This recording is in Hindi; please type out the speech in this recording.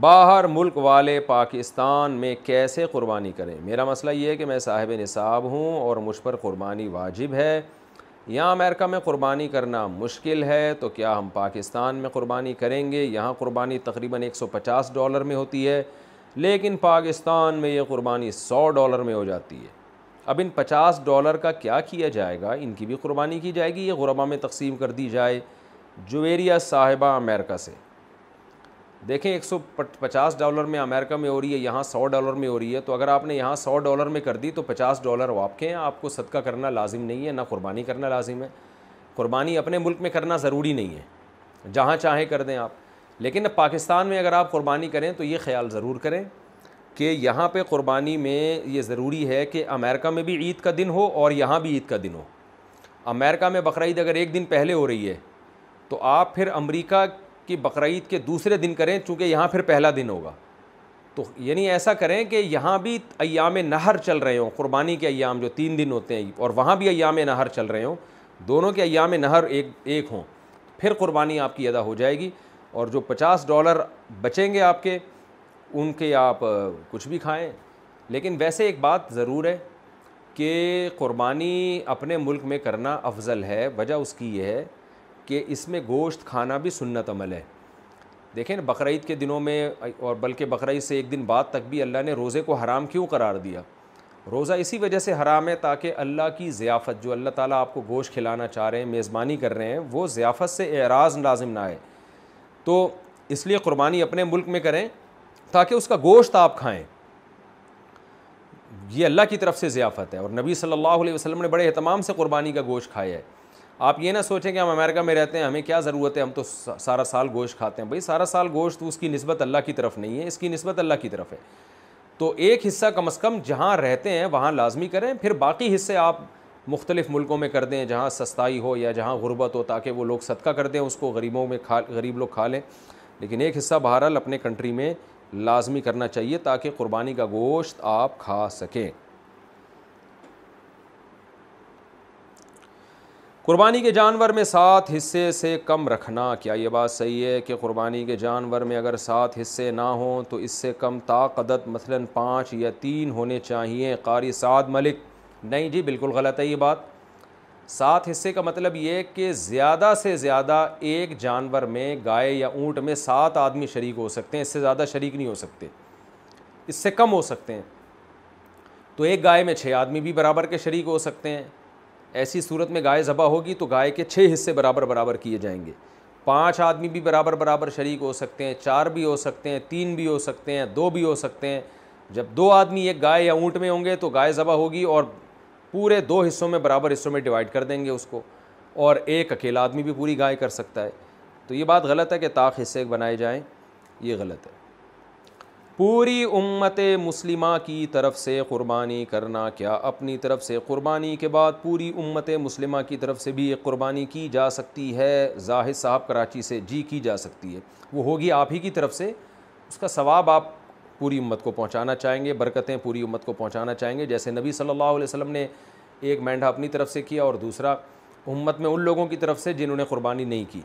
बाहर मुल्क वाले पाकिस्तान में कैसे कुर्बानी करें मेरा मसला ये है कि मैं साहिब निसाब हूँ और मुझ पर कुर्बानी वाजिब है यहाँ अमेरिका में कुर्बानी करना मुश्किल है तो क्या हम पाकिस्तान में कुर्बानी करेंगे यहाँ कुर्बानी तकरीबन एक सौ पचास डॉलर में होती है लेकिन पाकिस्तान में ये कुर्बानी सौ डॉलर में हो जाती है अब इन पचास डॉलर का क्या किया जाएगा इनकी भी कुर्बानी की जाएगी ये गुरबा में तकसीम कर दी जाए जुवेरिया साहिबा अमेरिका से देखें 150 डॉलर में अमेरिका में हो रही है यहाँ 100 डॉलर में हो रही है तो अगर आपने यहाँ 100 डॉलर में कर दी तो 50 डॉलर आपके हैं आपको सदका करना लाजिम नहीं है ना कुर्बानी करना लाजिम है कुर्बानी अपने मुल्क में करना ज़रूरी नहीं है जहाँ चाहें कर दें आप लेकिन पाकिस्तान में अगर आप कुर्बानी करें तो ये ख्याल ज़रूर करें कि यहाँ पर क़ुरबानी में ये ज़रूरी है कि अमेरिका में भी ईद का दिन हो और यहाँ भी ईद का दिन हो अमेरिका में बकर अगर एक दिन पहले हो रही है तो आप फिर अमेरिका कि बकरीद के दूसरे दिन करें चूँकि यहाँ फिर पहला दिन होगा तो यानी ऐसा करें कि यहाँ भी अयाम नहर चल रहे हों क़ुरबानी के अयाम जो तीन दिन होते हैं और वहाँ भी अयाम नहर चल रहे हों दोनों के अयाम नहर एक एक हों फिर क़ुरबानी आपकी अदा हो जाएगी और जो पचास डॉलर बचेंगे आपके उनके आप कुछ भी खाएं लेकिन वैसे एक बात ज़रूर है कि क़ुरबानी अपने मुल्क में करना अफजल है वजह उसकी यह है कि इसमें गोश्त खाना भी सुन्नत अमल है देखें ना बकरीद के दिनों में और बल्कि बकरीद से एक दिन बाद तक भी अल्लाह ने रोज़े को हराम क्यों करार दिया रोज़ा इसी वजह से हराम है ताकि अल्लाह की ज़ियाफ़त जो अल्लाह ताला आपको गोश खिलाना चाह रहे हैं मेज़बानी कर रहे हैं वो ज़ियाफ़त से एराज़ लाजिम ना आए तो इसलिए क़ुरबानी अपने मुल्क में करें ताकि उसका गोश्त आप खाएँ ये अल्लाह की तरफ से ज़ियाफ़त है और नबी सल्ला वसलम ने बड़े अहतमाम से क़ुरबानी का गोश्त खाया है आप ये ना सोचें कि हम अमेरिका में रहते हैं हमें क्या ज़रूरत है हम तो सारा साल गोश्त खाते हैं भाई सारा साल गोश्त तो उसकी नस्बत अल्लाह की तरफ नहीं है इसकी नस्बत अल्लाह की तरफ है तो एक हिस्सा कम अज़ कम जहाँ रहते हैं वहाँ लाजमी करें फिर बाकी हिस्से आप मुख्तलिफ़ मुल्कों में कर दें जहाँ सस्ताई हो या जहाँ गुरबत हो ताकि वो लोग सदका कर दें उसको गरीबों में खा गरीब लोग खा लें लेकिन एक हिस्सा बहरहाल अपने कंट्री में लाजमी करना चाहिए ताकि क़ुरबानी का गोश्त आप खा सकें कुर्बानी के जानवर में सात हिस्से से कम रखना क्या ये बात सही है कि कुर्बानी के जानवर में अगर सात हिस्से ना हों तो इससे कम ताकदत मसलन पाँच या तीन होने चाहिए कारी साद मलिक नहीं जी बिल्कुल गलत है ये बात सात हिस्से का मतलब ये कि ज़्यादा से ज़्यादा एक जानवर में गाय या ऊँट में सात आदमी शरीक हो सकते हैं इससे ज़्यादा शरीक नहीं हो सकते इससे कम हो सकते हैं तो एक गाय में छः आदमी भी बराबर के शरीक हो सकते हैं ऐसी सूरत में गाय ज़बा होगी तो गाय के छः हिस्से बराबर बराबर किए जाएंगे पाँच आदमी भी बराबर बराबर शरीक हो सकते हैं चार भी हो सकते हैं तीन भी हो सकते हैं दो भी हो सकते हैं जब दो आदमी एक गाय या ऊँट में होंगे तो गाय जबह होगी और पूरे दो हिस्सों में बराबर हिस्सों में डिवाइड कर देंगे उसको और एक अकेला आदमी भी पूरी गाय कर सकता है तो ये बात गलत है कि ताक हिस्से बनाए जाएँ ये गलत है पूरी उम्मत मुस्लिमा की तरफ से क़ुरबानी करना क्या अपनी तरफ से क़ुरबानी के बाद पूरी उम्मत मुस्लिम की तरफ से भी एक क़ुरबानी की जा सकती है जाहिद साहब कराची से जी की जा सकती है वो होगी आप ही की तरफ से उसका सवाब आप पूरी उम्मत को पहुंचाना चाहेंगे बरकतें पूरी उम्मत को पहुंचाना चाहेंगे जैसे नबी सल्लल्लाहु अलैहि वसल्लम ने एक मेंढा अपनी तरफ से किया और दूसरा उम्मत में उन लोगों की तरफ से जिन्होंने क़ुरबानी नहीं की